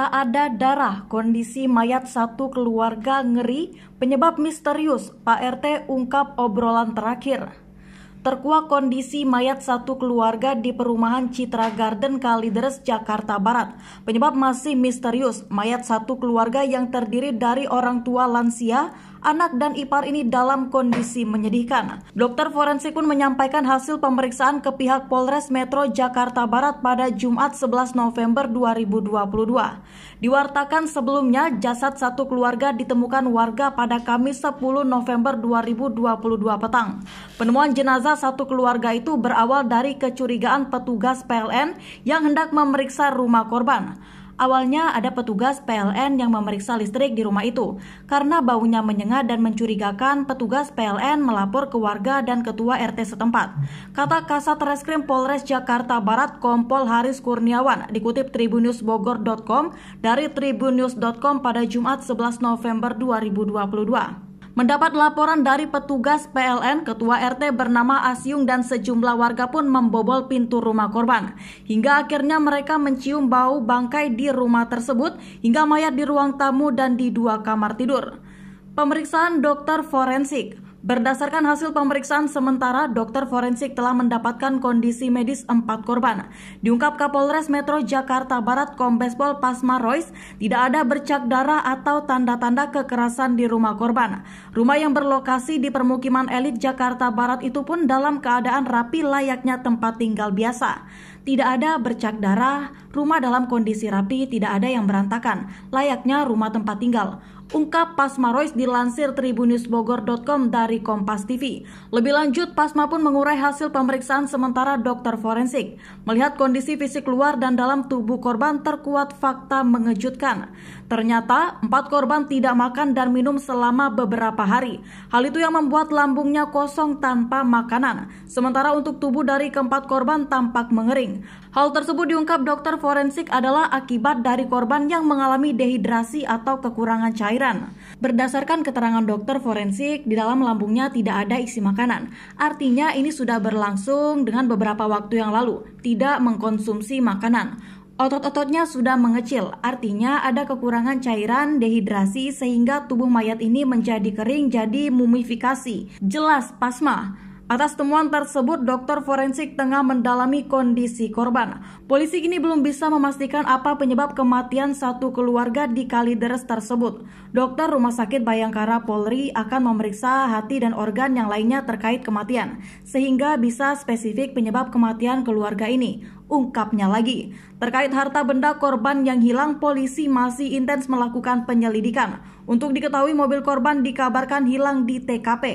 Tak ada darah. Kondisi mayat satu keluarga ngeri, penyebab misterius, Pak RT ungkap obrolan terakhir. Terkuak kondisi mayat satu keluarga di perumahan Citra Garden Kalideres, Jakarta Barat. Penyebab masih misterius, mayat satu keluarga yang terdiri dari orang tua lansia, anak dan ipar ini dalam kondisi menyedihkan. Dokter forensik pun menyampaikan hasil pemeriksaan ke pihak Polres Metro Jakarta Barat pada Jumat 11 November 2022. Diwartakan sebelumnya, jasad satu keluarga ditemukan warga pada Kamis 10 November 2022 petang. Penemuan jenazah satu keluarga itu berawal dari kecurigaan petugas PLN yang hendak memeriksa rumah korban. Awalnya ada petugas PLN yang memeriksa listrik di rumah itu. Karena baunya menyengat dan mencurigakan, petugas PLN melapor ke warga dan ketua RT setempat. Kata Kasat Reskrim Polres Jakarta Barat Kompol Haris Kurniawan dikutip tribunnews.bogor.com dari tribunnews.com pada Jumat 11 November 2022. Mendapat laporan dari petugas PLN, ketua RT bernama Asyung dan sejumlah warga pun membobol pintu rumah korban. Hingga akhirnya mereka mencium bau bangkai di rumah tersebut hingga mayat di ruang tamu dan di dua kamar tidur. Pemeriksaan dokter forensik Berdasarkan hasil pemeriksaan sementara, dokter forensik telah mendapatkan kondisi medis empat korban. Diungkap Kapolres Metro Jakarta Barat Kombespol Pasma Royce, tidak ada bercak darah atau tanda-tanda kekerasan di rumah korban. Rumah yang berlokasi di permukiman elit Jakarta Barat itu pun dalam keadaan rapi layaknya tempat tinggal biasa. Tidak ada bercak darah, rumah dalam kondisi rapi, tidak ada yang berantakan, layaknya rumah tempat tinggal ungkap Pasma Royce dilansir tribunnews.bogor.com dari Kompas TV. Lebih lanjut, Pasma pun mengurai hasil pemeriksaan sementara dokter forensik. Melihat kondisi fisik luar dan dalam tubuh korban terkuat fakta mengejutkan. Ternyata, empat korban tidak makan dan minum selama beberapa hari. Hal itu yang membuat lambungnya kosong tanpa makanan. Sementara untuk tubuh dari keempat korban tampak mengering. Hal tersebut diungkap dokter forensik adalah akibat dari korban yang mengalami dehidrasi atau kekurangan cair kelahiran. Berdasarkan keterangan dokter forensik, di dalam lambungnya tidak ada isi makanan. Artinya ini sudah berlangsung dengan beberapa waktu yang lalu, tidak mengkonsumsi makanan. Otot-ototnya sudah mengecil, artinya ada kekurangan cairan, dehidrasi, sehingga tubuh mayat ini menjadi kering, jadi mumifikasi. Jelas pasma. Atas temuan tersebut, dokter forensik tengah mendalami kondisi korban. Polisi kini belum bisa memastikan apa penyebab kematian satu keluarga di Kalideres tersebut. Dokter Rumah Sakit Bayangkara Polri akan memeriksa hati dan organ yang lainnya terkait kematian, sehingga bisa spesifik penyebab kematian keluarga ini, ungkapnya lagi. Terkait harta benda korban yang hilang, polisi masih intens melakukan penyelidikan. Untuk diketahui, mobil korban dikabarkan hilang di TKP.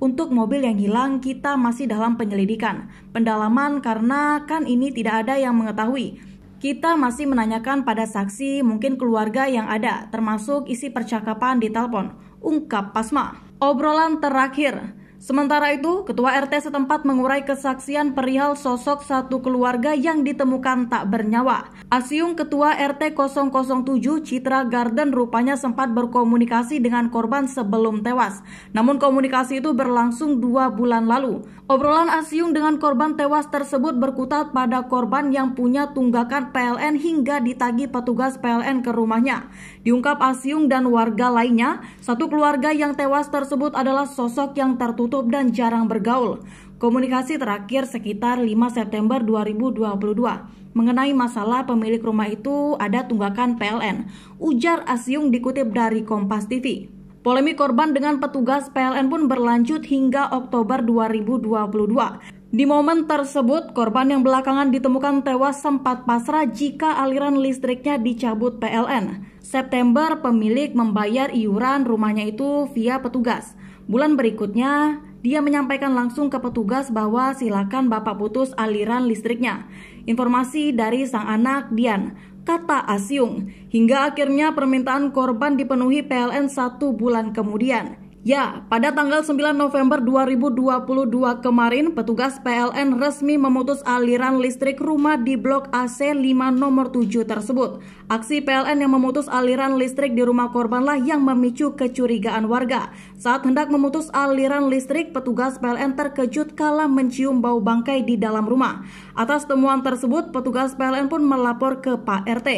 Untuk mobil yang hilang kita masih dalam penyelidikan, pendalaman karena kan ini tidak ada yang mengetahui. Kita masih menanyakan pada saksi mungkin keluarga yang ada, termasuk isi percakapan di telepon, ungkap Pasma. Obrolan terakhir, Sementara itu, Ketua RT setempat mengurai kesaksian perihal sosok satu keluarga yang ditemukan tak bernyawa. Asiung Ketua RT 007 Citra Garden rupanya sempat berkomunikasi dengan korban sebelum tewas. Namun komunikasi itu berlangsung dua bulan lalu. Obrolan Asiung dengan korban tewas tersebut berkutat pada korban yang punya tunggakan PLN hingga ditagi petugas PLN ke rumahnya. Diungkap Asiung dan warga lainnya, satu keluarga yang tewas tersebut adalah sosok yang tertutup tertutup dan jarang bergaul. Komunikasi terakhir sekitar 5 September 2022 mengenai masalah pemilik rumah itu ada tunggakan PLN. Ujar Asyung dikutip dari Kompas TV. Polemik korban dengan petugas PLN pun berlanjut hingga Oktober 2022. Di momen tersebut, korban yang belakangan ditemukan tewas sempat pasrah jika aliran listriknya dicabut PLN. September, pemilik membayar iuran rumahnya itu via petugas. Bulan berikutnya, dia menyampaikan langsung ke petugas bahwa silakan bapak putus aliran listriknya. Informasi dari sang anak Dian, kata Asyung. Hingga akhirnya permintaan korban dipenuhi PLN satu bulan kemudian. Ya, pada tanggal 9 November 2022 kemarin, petugas PLN resmi memutus aliran listrik rumah di blok AC 5 nomor 7 tersebut. Aksi PLN yang memutus aliran listrik di rumah korbanlah yang memicu kecurigaan warga. Saat hendak memutus aliran listrik, petugas PLN terkejut kala mencium bau bangkai di dalam rumah. Atas temuan tersebut, petugas PLN pun melapor ke Pak RT.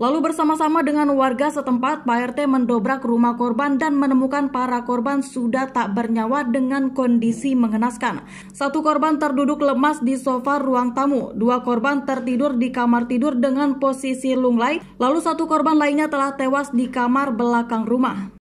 Lalu bersama-sama dengan warga setempat, Pak RT mendobrak rumah korban dan menemukan para korban sudah tak bernyawa dengan kondisi mengenaskan. Satu korban terduduk lemas di sofa ruang tamu, dua korban tertidur di kamar tidur dengan posisi lunglai, lalu satu korban lainnya telah tewas di kamar belakang rumah.